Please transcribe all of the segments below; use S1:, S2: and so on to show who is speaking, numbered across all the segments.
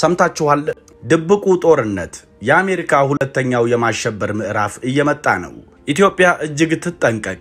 S1: ሰምታችኋል። ድብቁ ጦርነት የአሜሪካ ሁለተኛው የማሸበር ምዕራፍ እየመጣ ነው። ኢትዮጵያ እጅግ ትጠንቀቅ።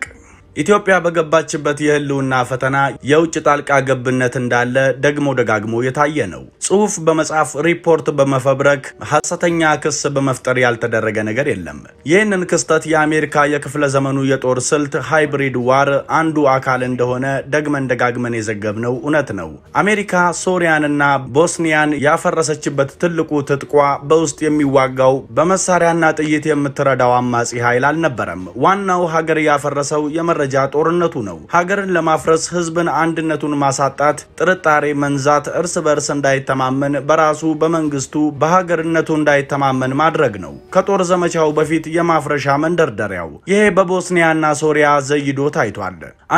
S1: ኢትዮጵያ በገባችበት የህልውና ፈተና የውጭ ጣልቃ ገብነት እንዳለ ደግሞ ደጋግሞ የታየ ነው። ጽሁፍ በመጻፍ ሪፖርት በመፈብረክ ሐሰተኛ ክስ በመፍጠር ያልተደረገ ነገር የለም። ይህንን ክስተት የአሜሪካ የክፍለ ዘመኑ የጦር ስልት ሃይብሪድ ዋር አንዱ አካል እንደሆነ ደግመን ደጋግመን የዘገብነው እውነት ነው። አሜሪካ ሶሪያንና ቦስኒያን ያፈረሰችበት ትልቁ ትጥቋ በውስጥ የሚዋጋው በመሳሪያና ጥይት የምትረዳው አማጺ ኃይል አልነበረም። ዋናው ሀገር ያፈረሰው የመረ ደረጃ ጦርነቱ ነው። ሀገርን ለማፍረስ ህዝብን አንድነቱን ማሳጣት፣ ጥርጣሬ መንዛት፣ እርስ በርስ እንዳይተማመን፣ በራሱ በመንግስቱ በሀገርነቱ እንዳይተማመን ማድረግ ነው። ከጦር ዘመቻው በፊት የማፍረሻ መንደርደሪያው ይሄ በቦስኒያና ሶሪያ ዘይዶ ታይቷል።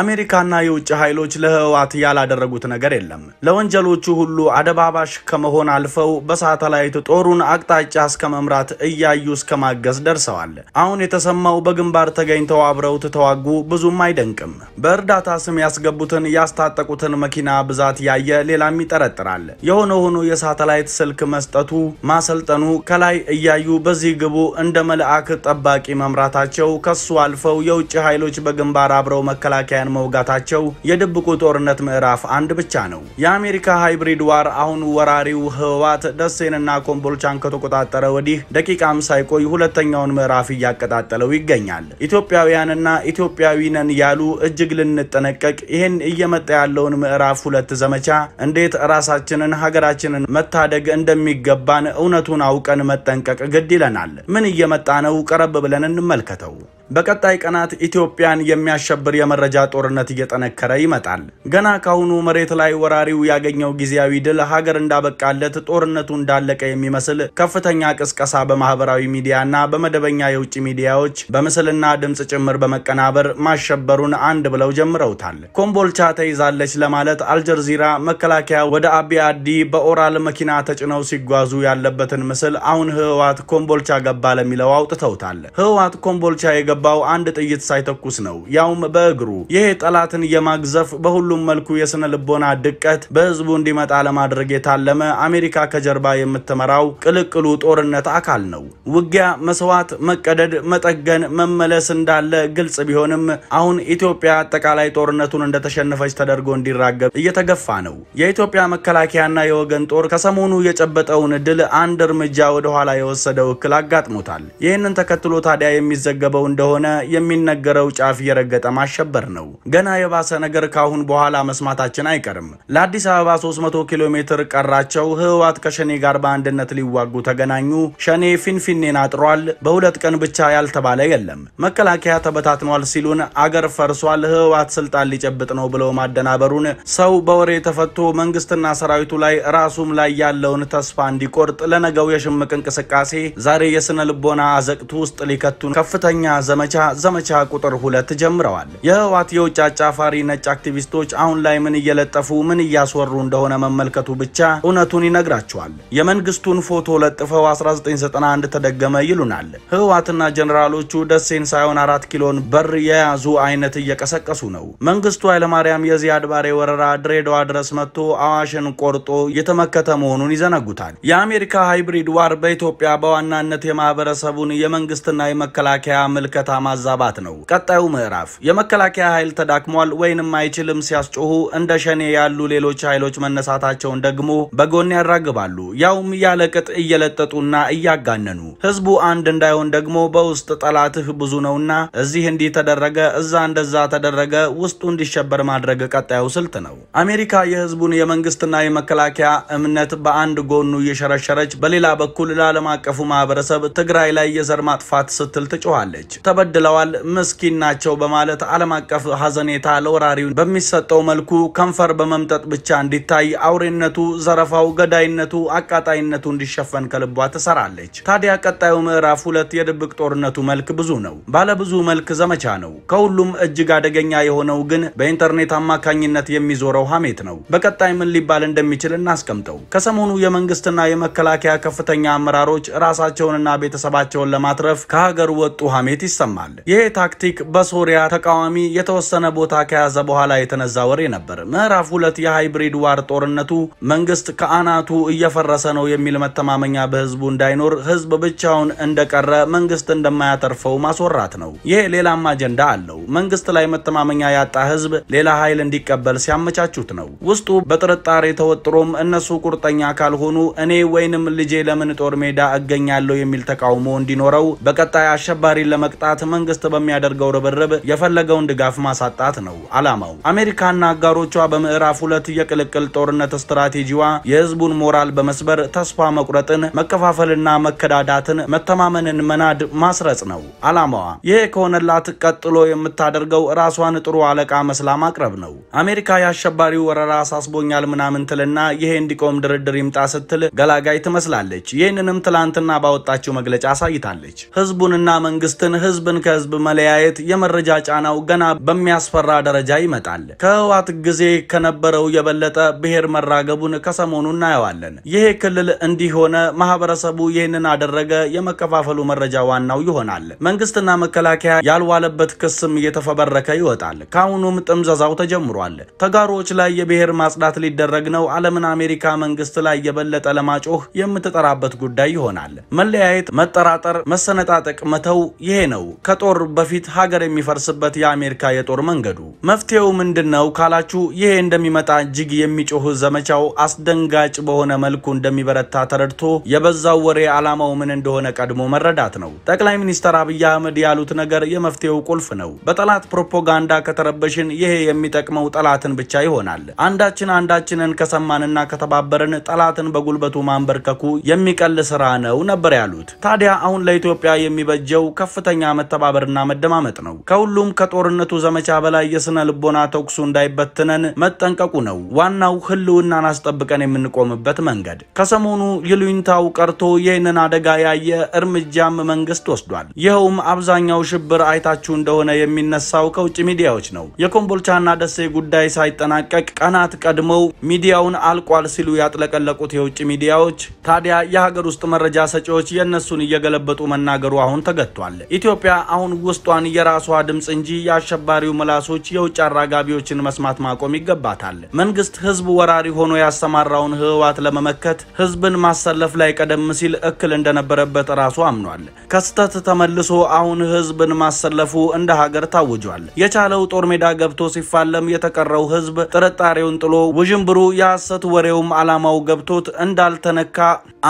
S1: አሜሪካና የውጭ ኃይሎች ለህወሓት ያላደረጉት ነገር የለም። ለወንጀሎቹ ሁሉ አደባባሽ ከመሆን አልፈው በሳተላይት ጦሩን አቅጣጫ እስከ መምራት እያዩ እስከ ማገዝ ደርሰዋል። አሁን የተሰማው በግንባር ተገኝተው አብረው ተዋጉ ብዙም አይደንቅም። በእርዳታ ስም ያስገቡትን ያስታጠቁትን መኪና ብዛት ያየ ሌላም ይጠረጥራል። የሆነ ሆኖ የሳተላይት ስልክ መስጠቱ፣ ማሰልጠኑ፣ ከላይ እያዩ በዚህ ግቡ እንደ መልአክ ጠባቂ መምራታቸው፣ ከሱ አልፈው የውጭ ኃይሎች በግንባር አብረው መከላከያን መውጋታቸው የድብቁ ጦርነት ምዕራፍ አንድ ብቻ ነው። የአሜሪካ ሃይብሪድ ዋር አሁን ወራሪው ህወሓት ደሴንና ኮምቦልቻን ከተቆጣጠረ ወዲህ ደቂቃም ሳይቆይ ሁለተኛውን ምዕራፍ እያቀጣጠለው ይገኛል። ኢትዮጵያውያንና ኢትዮጵያዊ ነን ያሉ እጅግ ልንጠነቀቅ ይህን እየመጣ ያለውን ምዕራፍ ሁለት ዘመቻ እንዴት ራሳችንን ሀገራችንን መታደግ እንደሚገባን እውነቱን አውቀን መጠንቀቅ ግድ ይለናል። ምን እየመጣ ነው? ቀረብ ብለን እንመልከተው። በቀጣይ ቀናት ኢትዮጵያን የሚያሸብር የመረጃ ጦርነት እየጠነከረ ይመጣል። ገና ካሁኑ መሬት ላይ ወራሪው ያገኘው ጊዜያዊ ድል ሀገር እንዳበቃለት ጦርነቱ እንዳለቀ የሚመስል ከፍተኛ ቅስቀሳ በማህበራዊ ሚዲያና በመደበኛ የውጭ ሚዲያዎች በምስልና ድምፅ ጭምር በመቀናበር ማሸ ማሸበሩን አንድ ብለው ጀምረውታል። ኮምቦልቻ ተይዛለች ለማለት አልጀርዚራ መከላከያ ወደ አቢ አዲ በኦራል መኪና ተጭነው ሲጓዙ ያለበትን ምስል አሁን ህወሓት ኮምቦልቻ ገባ ለሚለው አውጥተውታል። ህወሓት ኮምቦልቻ የገባው አንድ ጥይት ሳይተኩስ ነው፣ ያውም በእግሩ። ይሄ ጠላትን የማግዘፍ በሁሉም መልኩ የስነ ልቦና ድቀት በህዝቡ እንዲመጣ ለማድረግ የታለመ አሜሪካ ከጀርባ የምትመራው ቅልቅሉ ጦርነት አካል ነው። ውጊያ፣ መስዋዕት፣ መቀደድ፣ መጠገን፣ መመለስ እንዳለ ግልጽ ቢሆንም አሁን ኢትዮጵያ አጠቃላይ ጦርነቱን እንደተሸነፈች ተደርጎ እንዲራገብ እየተገፋ ነው። የኢትዮጵያ መከላከያና የወገን ጦር ከሰሞኑ የጨበጠውን ድል አንድ እርምጃ ወደ ኋላ የወሰደው እክል አጋጥሞታል። ይህንን ተከትሎ ታዲያ የሚዘገበው እንደሆነ የሚነገረው ጫፍ የረገጠ ማሸበር ነው። ገና የባሰ ነገር ካሁን በኋላ መስማታችን አይቀርም። ለአዲስ አበባ 300 ኪሎ ሜትር ቀራቸው። ህወሓት ከሸኔ ጋር በአንድነት ሊዋጉ ተገናኙ። ሸኔ ፊንፊኔን አጥሯል። በሁለት ቀን ብቻ ያልተባለ የለም። መከላከያ ተበታትኗል ሲሉን ሀገር ፈርሷል፣ ህወሓት ስልጣን ሊጨብጥ ነው ብለው ማደናበሩን ሰው በወሬ ተፈቶ መንግስትና ሰራዊቱ ላይ ራሱም ላይ ያለውን ተስፋ እንዲቆርጥ ለነገው የሽምቅ እንቅስቃሴ ዛሬ የስነ ልቦና አዘቅት ውስጥ ሊከቱን ከፍተኛ ዘመቻ ዘመቻ ቁጥር ሁለት ጀምረዋል። የህወሓት የውጭ አጫፋሪ ነጭ አክቲቪስቶች አሁን ላይ ምን እየለጠፉ ምን እያስወሩ እንደሆነ መመልከቱ ብቻ እውነቱን ይነግራቸዋል። የመንግስቱን ፎቶ ለጥፈው 1991 ተደገመ ይሉናል። ህወሓትና ጀኔራሎቹ ደሴን ሳይሆን አራት ኪሎን በር የያዙ አይነት እየቀሰቀሱ ነው። መንግስቱ ኃይለማርያም የዚያድ ባሬ ወረራ ድሬዳዋ ድረስ መጥቶ አዋሽን ቆርጦ የተመከተ መሆኑን ይዘነጉታል። የአሜሪካ ሃይብሪድ ዋር በኢትዮጵያ በዋናነት የማህበረሰቡን የመንግስትና የመከላከያ ምልከታ ማዛባት ነው። ቀጣዩ ምዕራፍ የመከላከያ ኃይል ተዳክሟል ወይንም አይችልም ሲያስጮሁ እንደ ሸኔ ያሉ ሌሎች ኃይሎች መነሳታቸውን ደግሞ በጎን ያራግባሉ። ያውም ያለቅጥ እየለጠጡና እያጋነኑ ህዝቡ አንድ እንዳይሆን ደግሞ በውስጥ ጠላትህ ብዙ ነውና እዚህ እንዲህ ተደረገ፣ እዚ እንደዛ እንደዛ ተደረገ ውስጡ እንዲሸበር ማድረግ ቀጣዩ ስልት ነው። አሜሪካ የህዝቡን የመንግስትና የመከላከያ እምነት በአንድ ጎኑ እየሸረሸረች፣ በሌላ በኩል ለዓለም አቀፉ ማህበረሰብ ትግራይ ላይ የዘር ማጥፋት ስትል ትጮኋለች። ተበድለዋል፣ ምስኪን ናቸው በማለት ዓለም አቀፍ ሀዘኔታ ለወራሪው በሚሰጠው መልኩ ከንፈር በመምጠጥ ብቻ እንዲታይ፣ አውሬነቱ፣ ዘረፋው፣ ገዳይነቱ፣ አቃጣይነቱ እንዲሸፈን ከልቧ ትሰራለች። ታዲያ ቀጣዩ ምዕራፍ ሁለት የድብቅ ጦርነቱ መልክ ብዙ ነው። ባለብዙ መልክ ዘመቻ ነው። ከሁሉ ከሁሉም እጅግ አደገኛ የሆነው ግን በኢንተርኔት አማካኝነት የሚዞረው ሀሜት ነው። በቀጣይ ምን ሊባል እንደሚችል እናስቀምጠው። ከሰሞኑ የመንግስትና የመከላከያ ከፍተኛ አመራሮች ራሳቸውንና ቤተሰባቸውን ለማትረፍ ከሀገር ወጡ ሀሜት ይሰማል። ይሄ ታክቲክ በሶሪያ ተቃዋሚ የተወሰነ ቦታ ከያዘ በኋላ የተነዛ ወሬ ነበር። ምዕራፍ ሁለት የሃይብሪድ ዋር ጦርነቱ መንግስት ከአናቱ እየፈረሰ ነው የሚል መተማመኛ በህዝቡ እንዳይኖር ህዝብ ብቻውን እንደቀረ መንግስት እንደማያተርፈው ማስወራት ነው። ይሄ ሌላም አጀንዳ አለው። መንግስት ላይ መተማመኛ ያጣ ህዝብ ሌላ ኃይል እንዲቀበል ሲያመቻቹት ነው። ውስጡ በጥርጣሬ ተወጥሮም እነሱ ቁርጠኛ ካልሆኑ እኔ ወይንም ልጄ ለምን ጦር ሜዳ እገኛለሁ የሚል ተቃውሞ እንዲኖረው በቀጣይ አሸባሪን ለመቅጣት መንግስት በሚያደርገው ርብርብ የፈለገውን ድጋፍ ማሳጣት ነው አላማው። አሜሪካና አጋሮቿ በምዕራፍ ሁለት የቅልቅል ጦርነት ስትራቴጂዋ የህዝቡን ሞራል በመስበር ተስፋ መቁረጥን፣ መከፋፈልና መከዳዳትን፣ መተማመንን መናድ ማስረጽ ነው አላማዋ። ይሄ ከሆነላት ቀጥሎ የምት የምታደርገው ራሷን ጥሩ አለቃ መስላ ማቅረብ ነው። አሜሪካ የአሸባሪው ወረራ አሳስቦኛል ምናምን ትልና ይሄ እንዲቆም ድርድር ይምጣ ስትል ገላጋይ ትመስላለች። ይህንንም ትላንትና ባወጣችው መግለጫ አሳይታለች። ህዝቡንና መንግስትን ህዝብን ከህዝብ መለያየት የመረጃ ጫናው ገና በሚያስፈራ ደረጃ ይመጣል። ከህዋት ጊዜ ከነበረው የበለጠ ብሔር መራገቡን ከሰሞኑ እናየዋለን። ይሄ ክልል እንዲህ ሆነ፣ ማህበረሰቡ ይህንን አደረገ የመከፋፈሉ መረጃ ዋናው ይሆናል። መንግስትና መከላከያ ያልዋለበት ክስም እየተፈበረከ ይወጣል። ከአሁኑም ጥምዘዛው ተጀምሯል። ተጋሮች ላይ የብሔር ማጽዳት ሊደረግ ነው። ዓለምን አሜሪካ መንግስት ላይ የበለጠ ለማጮህ የምትጠራበት ጉዳይ ይሆናል። መለያየት፣ መጠራጠር፣ መሰነጣጠቅ መተው ይሄ ነው ከጦር በፊት ሀገር የሚፈርስበት የአሜሪካ የጦር መንገዱ። መፍትሄው ምንድን ነው ካላችሁ ይሄ እንደሚመጣ እጅግ የሚጮህ ዘመቻው አስደንጋጭ በሆነ መልኩ እንደሚበረታ ተረድቶ የበዛው ወሬ ዓላማው ምን እንደሆነ ቀድሞ መረዳት ነው። ጠቅላይ ሚኒስትር አብይ አህመድ ያሉት ነገር የመፍትሄው ቁልፍ ነው። በጠላት ፕሮፓጋንዳ ከተረበሽን ይሄ የሚጠቅመው ጠላትን ብቻ ይሆናል። አንዳችን አንዳችንን ከሰማንና ከተባበርን ጠላትን በጉልበቱ ማንበርከኩ የሚቀል ስራ ነው ነበር ያሉት። ታዲያ አሁን ለኢትዮጵያ የሚበጀው ከፍተኛ መተባበርና መደማመጥ ነው። ከሁሉም ከጦርነቱ ዘመቻ በላይ የስነ ልቦና ተኩሱ እንዳይበትነን መጠንቀቁ ነው ዋናው ህልውናን አስጠብቀን የምንቆምበት መንገድ። ከሰሞኑ ይሉኝታው ቀርቶ ይህንን አደጋ ያየ እርምጃም መንግስት ወስዷል። ይኸውም አብዛኛው ሽብር አይታችሁ እንደሆነ የሚ የሚነሳው ከውጭ ሚዲያዎች ነው። የኮምቦልቻና ደሴ ጉዳይ ሳይጠናቀቅ ቀናት ቀድመው ሚዲያውን አልቋል ሲሉ ያጥለቀለቁት የውጭ ሚዲያዎች ታዲያ የሀገር ውስጥ መረጃ ሰጪዎች የእነሱን እየገለበጡ መናገሩ አሁን ተገጥቷል። ኢትዮጵያ አሁን ውስጧን የራሷ ድምፅ እንጂ የአሸባሪው ምላሶች የውጭ አራጋቢዎችን መስማት ማቆም ይገባታል። መንግስት ህዝብ ወራሪ ሆኖ ያሰማራውን ህወሓት ለመመከት ህዝብን ማሰለፍ ላይ ቀደም ሲል እክል እንደነበረበት ራሱ አምኗል። ከስተት ተመልሶ አሁን ህዝብን ማሰለፉ እንደ ሀገር ታውጇል። የቻለው ጦር ሜዳ ገብቶ ሲፋለም፣ የተቀረው ህዝብ ጥርጣሬውን ጥሎ ውዥንብሩ የሐሰት ወሬውም አላማው ገብቶት እንዳልተነካ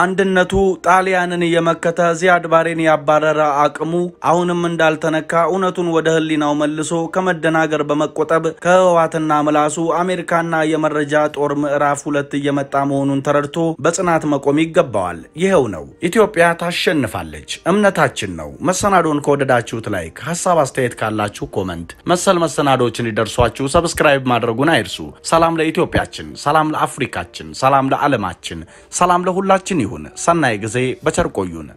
S1: አንድነቱ ጣሊያንን እየመከተ ዚያድ ባሬን ያባረረ አቅሙ አሁንም እንዳልተነካ እውነቱን ወደ ህሊናው መልሶ ከመደናገር በመቆጠብ ከህወሓትና ምላሱ አሜሪካና የመረጃ ጦር ምዕራፍ ሁለት እየመጣ መሆኑን ተረድቶ በጽናት መቆም ይገባዋል። ይኸው ነው። ኢትዮጵያ ታሸንፋለች፣ እምነታችን ነው። መሰናዶን ከወደዳችሁት ላይክ፣ ሀሳብ አስተያየት ካላችሁ ያላችሁ ኮመንት መሰል መሰናዶዎች እንዲደርሷችሁ ሰብስክራይብ ማድረጉን አይርሱ። ሰላም ለኢትዮጵያችን፣ ሰላም ለአፍሪካችን፣ ሰላም ለዓለማችን፣ ሰላም ለሁላችን ይሁን። ሰናይ ጊዜ በቸር ቆዩን።